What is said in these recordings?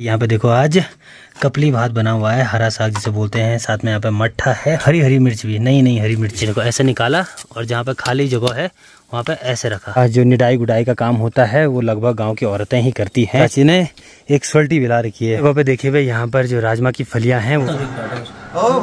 यहाँ पे देखो आज कपली भात बना हुआ है हरा साग जिसे बोलते हैं साथ में यहाँ पे मट्ठा है हरी हरी मिर्च भी नहीं नहीं हरी मिर्च देखो ऐसे निकाला और जहाँ पे खाली जगह है वहाँ पे ऐसे रखा आज जो निडाई गुडाई का काम होता है वो लगभग गांव की औरतें ही करती हैं चाची ने एक सोल्टी बिला रखी है वहाँ पे देखिये भाई यहाँ पर जो राजमा की फलियाँ हैं वो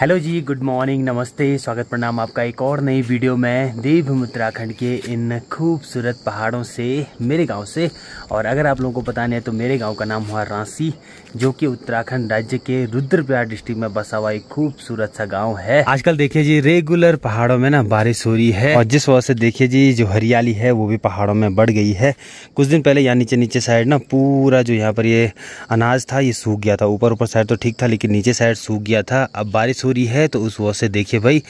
हेलो जी गुड मॉर्निंग नमस्ते स्वागत प्रणाम आपका एक और नई वीडियो में देवभूमि उत्तराखंड के इन खूबसूरत पहाड़ों से मेरे गांव से और अगर आप लोगों को पता नहीं है तो मेरे गांव का नाम हुआ रांसी जो कि उत्तराखंड राज्य के रुद्रप्रयाग डिस्ट्रिक्ट में बसा हुआ एक खूबसूरत सा गांव है आजकल देखिये जी रेगुलर पहाड़ों में ना बारिश हो रही है और जिस वजह से देखिये जी जो हरियाली है वो भी पहाड़ों में बढ़ गई है कुछ दिन पहले यहाँ नीचे नीचे साइड ना पूरा जो यहाँ पर ये अनाज था ये सूख गया था ऊपर ऊपर साइड तो ठीक था लेकिन नीचे साइड सूख गया था अब बारिश हो रही है तो उस वो से देखिए भाई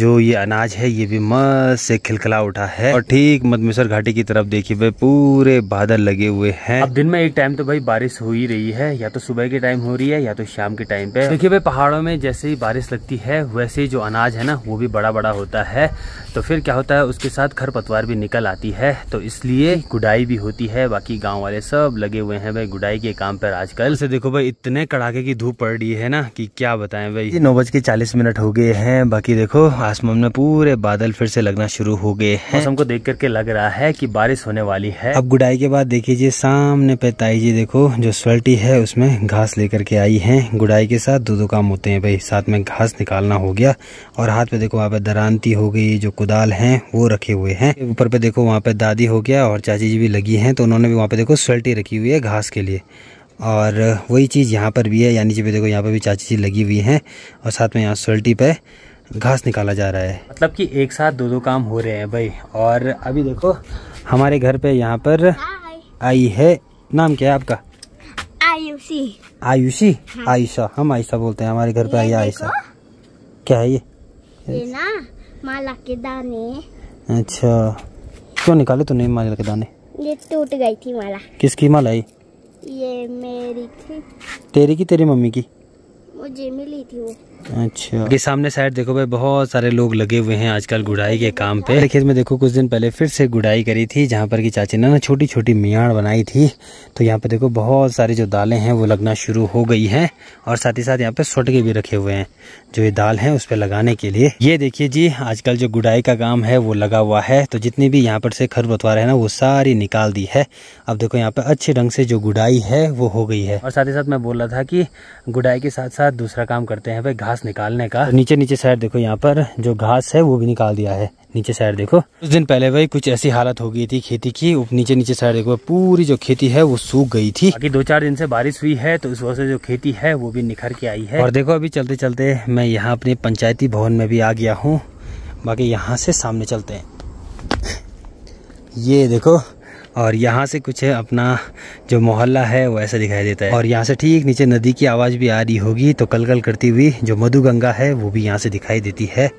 जो ये अनाज है ये भी मस्त से खिलखिला उठा है और ठीक मदमेश्वर घाटी की तरफ देखिए भाई पूरे बादल लगे हुए हैं अब दिन में एक टाइम तो भाई बारिश हो ही रही है या तो सुबह के टाइम हो रही है या तो शाम के टाइम पे देखिए भाई पहाड़ों में जैसे ही बारिश लगती है वैसे ही जो अनाज है ना वो भी बड़ा बड़ा होता है तो फिर क्या होता है उसके साथ पतवार भी निकल आती है तो इसलिए गुडाई भी होती है बाकी गाँव वाले सब लगे हुए हैं भाई गुडाई के काम पर आजकल से देखो भाई इतने कड़ाके की धूप पड़ रही है ना कि क्या बताएं भाई नौ बज के के 40 मिनट हो गए हैं बाकी देखो आसमान में पूरे बादल फिर से लगना शुरू हो गए हैं मौसम को देख करके लग रहा है कि बारिश होने वाली है अब गुडाई के बाद देखिए सामने पे ताई जी देखो जो स्वेल्टी है उसमें घास लेकर के आई है गुडाई के साथ दो दो काम होते हैं भाई साथ में घास निकालना हो गया और हाथ पे देखो वहाँ पे दरानती हो गई जो कुदाल है वो रखे हुए है ऊपर पे देखो वहाँ पे दादी हो गया और चाची जी भी लगी है तो उन्होंने भी वहाँ पे देखो स्वेल्टी रखी हुई है घास के लिए और वही चीज़ यहाँ पर भी है यानी जब देखो यहाँ पर भी चाची चीज लगी हुई हैं और साथ में यहाँ सोल्टी पे घास निकाला जा रहा है मतलब कि एक साथ दो दो काम हो रहे हैं भाई और अभी देखो हमारे घर पे यहाँ पर आई है नाम क्या है आपका आयुषी आयुषी हाँ। आयुषा हम आयशा बोलते हैं हमारे घर पे आई आयशा क्या है ये ये ना माला के दाने अच्छा क्यों निकाले तूने माला के दाने ये टूट गई थी माला किसकी माला आई ये मेरी थी तेरी की तेरी मम्मी की मुझे मिली थी वो अच्छा ये सामने साइड देखो भाई बहुत सारे लोग लगे हुए हैं आजकल गुड़ाई के काम पे खेत में देखो कुछ दिन पहले फिर से गुड़ाई करी थी जहाँ पर की चाची ने ना छोटी छोटी मियाड़ बनाई थी तो यहाँ पे देखो बहुत सारी जो दालें हैं वो लगना शुरू हो गई हैं और साथ ही साथ यहाँ पे सोटके भी रखे हुए हैं जो ये दाल है उस पर लगाने के लिए ये देखिए जी आजकल जो गुड़ाई का काम है वो लगा हुआ है तो जितनी भी यहाँ पर से खर बतवार है ना वो सारी निकाल दी है अब देखो यहाँ पे अच्छे ढंग से जो गुड़ाई है वो हो गई है और साथ ही साथ मैं बोल रहा था कि गुड़ाई के साथ साथ दूसरा काम करते हैं भाई घास घास निकालने का नीचे नीचे साइड देखो यहाँ पर जो घास है वो भी निकाल दिया है नीचे साइड देखो कुछ दिन पहले भाई कुछ ऐसी हालत हो गई थी खेती की नीचे नीचे साइड देखो पूरी जो खेती है वो सूख गई थी बाकी दो चार दिन से बारिश हुई है तो इस वजह से जो खेती है वो भी निखर के आई है और देखो अभी चलते चलते मैं यहाँ अपने पंचायती भवन में भी आ गया हूँ बाकी यहाँ से सामने चलते है ये देखो और यहाँ से कुछ है अपना जो मोहल्ला है वो ऐसा दिखाई देता है और यहाँ से ठीक नीचे नदी की आवाज़ भी आ रही होगी तो कल कल करती हुई जो मधुगंगा है वो भी यहाँ से दिखाई देती है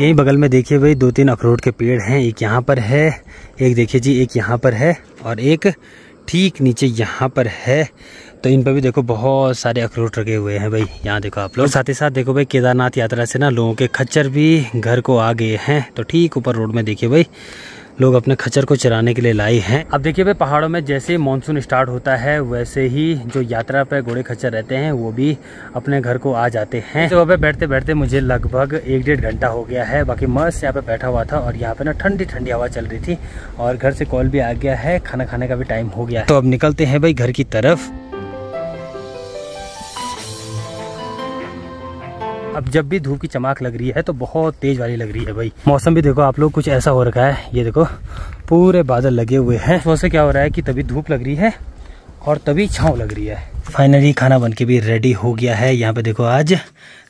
यही बगल में देखिए भाई दो तीन अखरोट के पेड़ हैं एक यहाँ पर है एक देखिए जी एक यहाँ पर है और एक ठीक नीचे यहाँ पर है तो इन पर भी देखो बहुत सारे अखरोट रखे हुए हैं भाई यहाँ देखो आप लोग साथ ही साथ देखो भाई केदारनाथ यात्रा से ना लोगों के खच्चर भी घर को आ गए हैं तो ठीक ऊपर रोड में देखिए भाई लोग अपने खच्चर को चराने के लिए लाए हैं अब देखिए भाई पहाड़ों में जैसे ही मानसून स्टार्ट होता है वैसे ही जो यात्रा पर घोड़े खच्चर रहते हैं वो भी अपने घर को आ जाते हैं तो वहाँ पे बैठते बैठते मुझे लगभग एक डेढ़ घंटा हो गया है बाकी मस्त यहाँ पे बैठा हुआ था और यहाँ पे ना ठंडी ठंडी हवा चल रही थी और घर से कॉल भी आ गया है खाना खाने का भी टाइम हो गया तो अब निकलते हैं भाई घर की तरफ अब जब भी धूप की चमक लग रही है तो बहुत तेज वाली लग रही है भाई मौसम भी देखो आप लोग कुछ ऐसा हो रखा है ये देखो पूरे बादल लगे हुए हैं सुबह से क्या हो रहा है कि तभी धूप लग रही है और तभी छाव लग रही है फाइनली खाना बन के भी रेडी हो गया है यहाँ पे देखो आज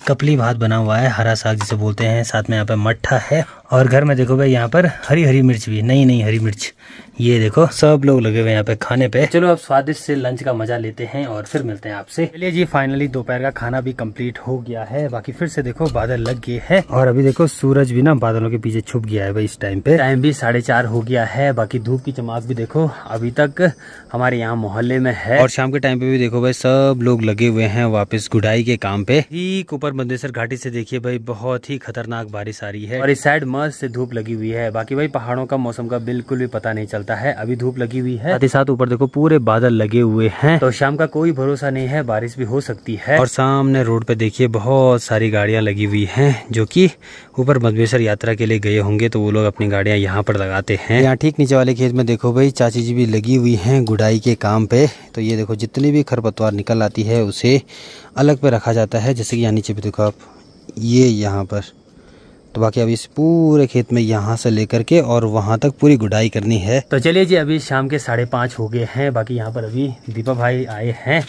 कपली भात बना हुआ है हरा साग जिसे बोलते हैं साथ में यहाँ पे मट्ठा है और घर में देखो भाई यहाँ पर हरी हरी मिर्च भी नई नई हरी मिर्च ये देखो सब लोग लगे हुए यहाँ पे खाने पे चलो अब स्वादिष्ट से लंच का मजा लेते हैं और फिर मिलते हैं आपसे चलिए जी फाइनली दोपहर का खाना भी कंप्लीट हो गया है बाकी फिर से देखो बादल लग गए हैं और अभी देखो सूरज भी ना बादलों के पीछे छुप गया है भाई इस टाइम पे टाइम भी साढ़े चार हो गया है बाकी धूप की चमाक भी देखो अभी तक हमारे यहाँ मोहल्ले में है और शाम के टाइम पे भी देखो भाई सब लोग लगे हुए है वापिस गुडाई के काम पे ठीक ऊपर मंदेसर घाटी से देखिए भाई बहुत ही खतरनाक बारिश आ रही है और इस साइड मस्त से धूप लगी हुई है बाकी भाई पहाड़ों का मौसम का बिल्कुल भी पता नहीं चलता है अभी धूप लगी हुई है साथ ही साथ ऊपर देखो पूरे बादल लगे हुए हैं तो शाम का कोई भरोसा नहीं है बारिश भी हो सकती है और सामने रोड पे देखिए बहुत सारी गाड़ियां लगी हुई है जो की ऊपर मधुबेसर यात्रा के लिए गए होंगे तो वो लोग अपनी गाड़ियां यहाँ पर लगाते हैं यहाँ ठीक नीचे वाले खेत में देखो भाई चाची जी भी लगी हुई है गुडाई के काम पे तो ये देखो जितनी भी खरपतवार निकल आती है उसे अलग पे रखा जाता है जैसे कि यहाँ नीचे देखो आप ये यहाँ पर तो बाकी अब इस पूरे खेत में यहाँ से लेकर के और वहाँ तक पूरी गुडाई करनी है तो चलिए जी अभी शाम के साढ़े पाँच हो गए हैं बाकी यहाँ पर अभी दीपा भाई आए हैं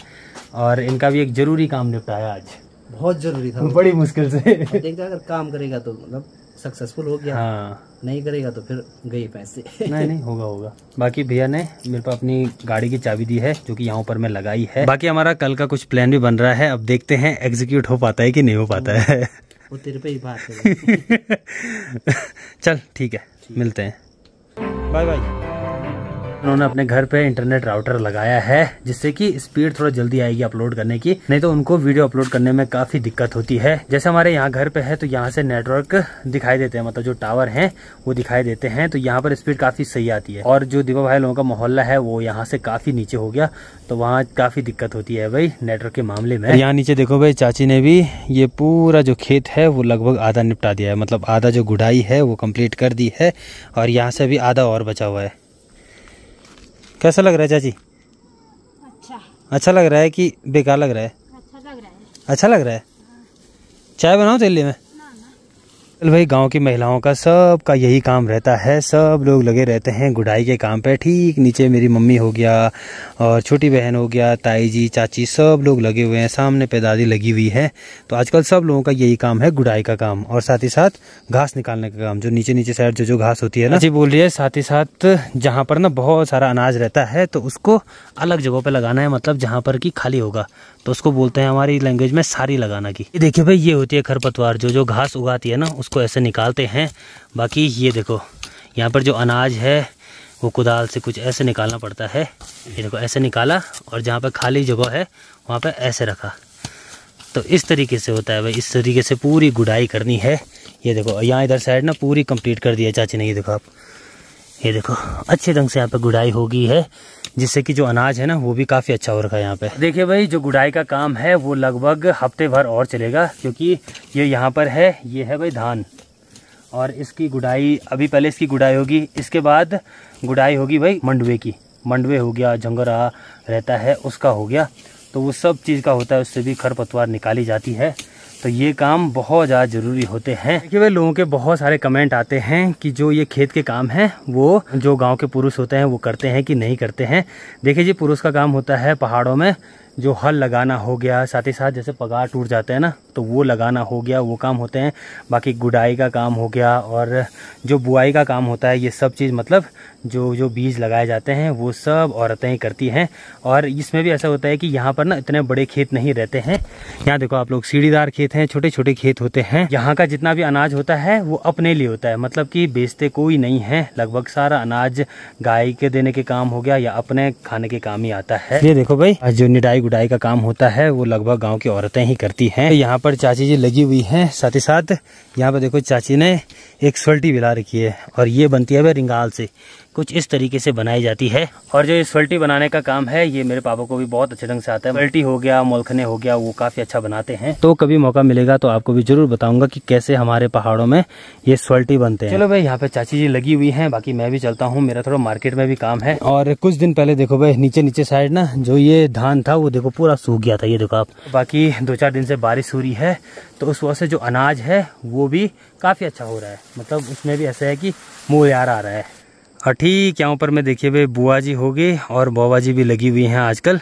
और इनका भी एक जरूरी काम निपटाया आज बहुत जरूरी था बड़ी मुश्किल से देखते अगर काम करेगा तो मतलब सक्सेसफुल हो गया हाँ नहीं करेगा तो फिर गई पैसे नहीं नहीं होगा होगा बाकी भैया ने मेरे पास अपनी गाड़ी की चाबी दी है जो कि यहाँ पर मैं लगाई है बाकी हमारा कल का कुछ प्लान भी बन रहा है अब देखते हैं एग्जीक्यूट हो पाता है कि नहीं हो पाता है वो तेरे पे ही बात है चल ठीक है मिलते हैं बाय बाय उन्होंने अपने घर पे इंटरनेट राउटर लगाया है जिससे कि स्पीड थोड़ा जल्दी आएगी अपलोड करने की नहीं तो उनको वीडियो अपलोड करने में काफी दिक्कत होती है जैसे हमारे यहाँ घर पे है तो यहाँ से नेटवर्क दिखाई देते हैं मतलब जो टावर है वो दिखाई देते हैं तो यहाँ पर स्पीड काफी सही आती है और जो दिवा भाई लोगों का मोहल्ला है वो यहाँ से काफी नीचे हो गया तो वहाँ काफी दिक्कत होती है भाई नेटवर्क के मामले में यहाँ नीचे देखो भाई चाची ने भी ये पूरा जो खेत है वो लगभग आधा निपटा दिया है मतलब आधा जो गुड़ाई है वो कम्प्लीट कर दी है और यहाँ से भी आधा और बचा हुआ है कैसा लग रहा है चाची अच्छा अच्छा लग रहा है कि बेकार लग रहा है अच्छा लग रहा है अच्छा लग रहा है चाय बनाओ दिल्ली में चल भाई गांव की महिलाओं का सब का यही काम रहता है सब लोग लगे रहते हैं गुडाई के काम पे ठीक नीचे मेरी मम्मी हो गया और छोटी बहन हो गया ताई जी चाची सब लोग लगे हुए हैं सामने पे दादी लगी हुई है तो आजकल सब लोगों का यही काम है गुडाई का काम और साथ ही साथ घास निकालने का काम जो नीचे नीचे साइड जो जो घास होती है ना जी बोल रही है साथ ही साथ जहाँ पर ना बहुत सारा अनाज रहता है तो उसको अलग जगहों पर लगाना है मतलब जहाँ पर कि खाली होगा तो उसको बोलते हैं हमारी लैंग्वेज में सारी लगाना की ये देखिए भाई ये होती है खरपतवार जो जो घास उगाती है ना उसको ऐसे निकालते हैं बाकी ये देखो यहाँ पर जो अनाज है वो कुदाल से कुछ ऐसे निकालना पड़ता है ये देखो ऐसे निकाला और जहाँ पर खाली जगह है वहाँ पर ऐसे रखा तो इस तरीके से होता है भाई इस तरीके से पूरी गुडाई करनी है ये देखो यहाँ इधर साइड ना पूरी कंप्लीट कर दिया चाची ने ये देखो आप ये देखो अच्छे ढंग से यहाँ पर गुडाई होगी है जिससे कि जो अनाज है ना वो भी काफ़ी अच्छा हो रखा है यहाँ पे देखिए भाई जो गुडाई का काम है वो लगभग हफ्ते भर और चलेगा क्योंकि ये यहाँ पर है ये है भाई धान और इसकी गुडाई अभी पहले इसकी गुडाई होगी इसके बाद गुडाई होगी भाई मंडवे की मंडवे हो गया जंगरा रहता है उसका हो गया तो वो सब चीज़ का होता है उससे भी खरपतवार निकाली जाती है तो ये काम बहुत ज़्यादा ज़रूरी होते हैं देखिए भाई लोगों के बहुत सारे कमेंट आते हैं कि जो ये खेत के काम हैं वो जो गांव के पुरुष होते हैं वो करते हैं कि नहीं करते हैं देखिए जी पुरुष का काम होता है पहाड़ों में जो हल लगाना हो गया साथ ही साथ जैसे पगार टूट जाते हैं ना तो वो लगाना हो गया वो काम होते हैं बाकी गुडाई का काम हो गया और जो बुआई का काम होता है ये सब चीज़ मतलब जो जो बीज लगाए जाते हैं वो सब औरतें ही करती हैं और इसमें भी ऐसा होता है कि यहाँ पर ना इतने बड़े खेत नहीं रहते हैं यहाँ देखो आप लोग सीढ़ीदार खेत हैं छोटे छोटे खेत होते हैं यहाँ का जितना भी अनाज होता है वो अपने लिए होता है मतलब कि बेचते कोई नहीं है लगभग सारा अनाज गाय के देने के काम हो गया या अपने खाने के काम ही आता है ये देखो भाई जो निडाई गुडाई का काम होता है वो लगभग गाँव की औरतें ही करती हैं यहाँ पर चाची जी लगी हुई हैं साथ ही साथ यहाँ पर देखो चाची ने एक सल्टी बिला रखी है और ये बनती है रिंगाल से कुछ इस तरीके से बनाई जाती है और जो इस फल्टी बनाने का काम है ये मेरे पापा को भी बहुत अच्छे ढंग से आता है फल्टी हो गया मोलखने हो गया वो काफ़ी अच्छा बनाते हैं तो कभी मौका मिलेगा तो आपको भी जरूर बताऊंगा कि कैसे हमारे पहाड़ों में ये स्वेल्टी बनते हैं चलो भाई यहाँ पे चाची जी लगी हुई है बाकी मैं भी चलता हूँ मेरा थोड़ा मार्केट में भी काम है और कुछ दिन पहले देखो भाई नीचे नीचे साइड ना जो ये धान था वो देखो पूरा सूख गया था ये देखो आप बाकी दो चार दिन से बारिश हो रही है तो उस वजह से जो अनाज है वो भी काफ़ी अच्छा हो रहा है मतलब उसमें भी ऐसा है कि मोल यार आ रहा है हाँ, ठीक यहाँ पर मैं देखिए भाई बुआ जी हो गए और बौवा जी भी लगी हुई हैं आजकल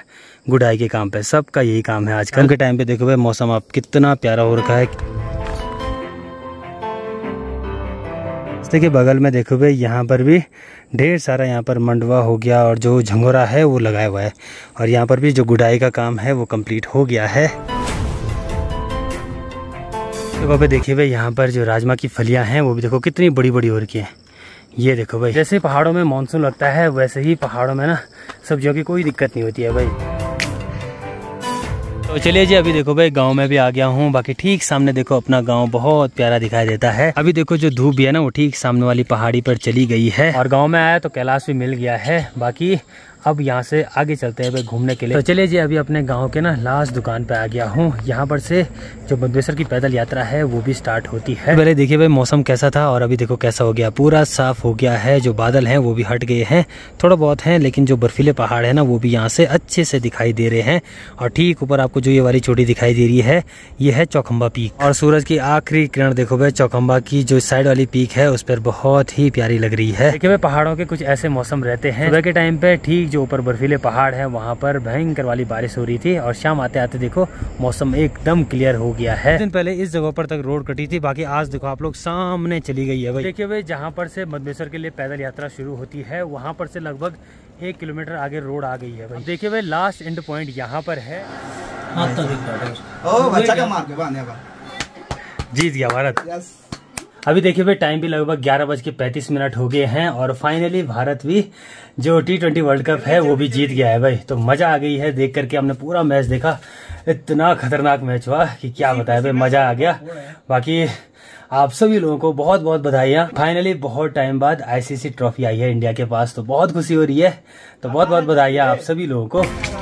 गुडाई के काम पे सबका यही काम है आजकल के टाइम पे देखो भाई मौसम आप कितना प्यारा हो रखा है देखिए बगल में देखो भाई यहाँ पर भी ढेर सारा यहाँ पर मंडवा हो गया और जो झंगोरा है वो लगाया हुआ है और यहाँ पर भी जो गुडाई का काम है वो कम्प्लीट हो गया है तो देखिए भाई यहाँ पर जो राजमा की फलियाँ हैं वो भी देखो कितनी बड़ी बड़ी हो रखी हैं ये देखो भाई जैसे पहाड़ों में मानसून लगता है वैसे ही पहाड़ों में ना सब्जियों की कोई दिक्कत नहीं होती है भाई तो चलिए जी अभी देखो भाई गांव में भी आ गया हूँ बाकी ठीक सामने देखो अपना गांव बहुत प्यारा दिखाई देता है अभी देखो जो धूप भी है ना वो ठीक सामने वाली पहाड़ी पर चली गई है और गांव में आया तो कैलाश भी मिल गया है बाकी अब यहाँ से आगे चलते हैं भाई घूमने के लिए तो चलिए जी अभी अपने गाँव के ना लास्ट दुकान पे आ गया हूँ यहाँ पर से जो बंदेश्वर की पैदल यात्रा है वो भी स्टार्ट होती है पहले देखिए भाई मौसम कैसा था और अभी देखो कैसा हो गया पूरा साफ हो गया है जो बादल हैं वो भी हट गए हैं थोड़ा बहुत हैं लेकिन जो बर्फीले पहाड़ है ना वो भी यहाँ से अच्छे से दिखाई दे रहे हैं और ठीक ऊपर आपको जो ये वाली चोटी दिखाई दे रही है ये है चौखम्बा पीक और सूरज की आखिरी किरण देखो भाई चौखम्बा की जो साइड वाली पीक है उस पर बहुत ही प्यारी लग रही है देखिए भाई पहाड़ों के कुछ ऐसे मौसम रहते हैं सुबह के टाइम पे ठीक जो ऊपर बर्फीले पहाड़ है वहाँ पर भयंकर वाली बारिश हो रही थी और शाम आते आते देखो मौसम एकदम क्लियर हो गया है दिन पहले इस जगह पर तक रोड कटी थी बाकी आज देखो आप लोग सामने चली गई है देखिये भाई जहाँ पर से मदमेश्वर के लिए पैदल यात्रा शुरू होती है वहाँ पर से लगभग एक किलोमीटर आगे रोड आ गई है भाई देखिए भाई लास्ट एंड पॉइंट यहाँ पर है जीत गया भारत अभी देखिए भाई टाइम भी लगभग ग्यारह बज के पैंतीस मिनट हो गए हैं और फाइनली भारत भी जो टी ट्वेंटी वर्ल्ड कप है वो भी जीत गया है भाई तो मजा आ गई है देख करके हमने पूरा मैच देखा इतना खतरनाक मैच हुआ कि क्या बताया भाई मजा आ गया बाकी आप सभी लोगों को बहुत बहुत बधाइयाँ फाइनली बहुत टाइम बाद आईसीसी ट्रॉफी आई है इंडिया के पास तो बहुत खुशी हो रही है तो बहुत बहुत बधाइयाँ आप सभी लोगों को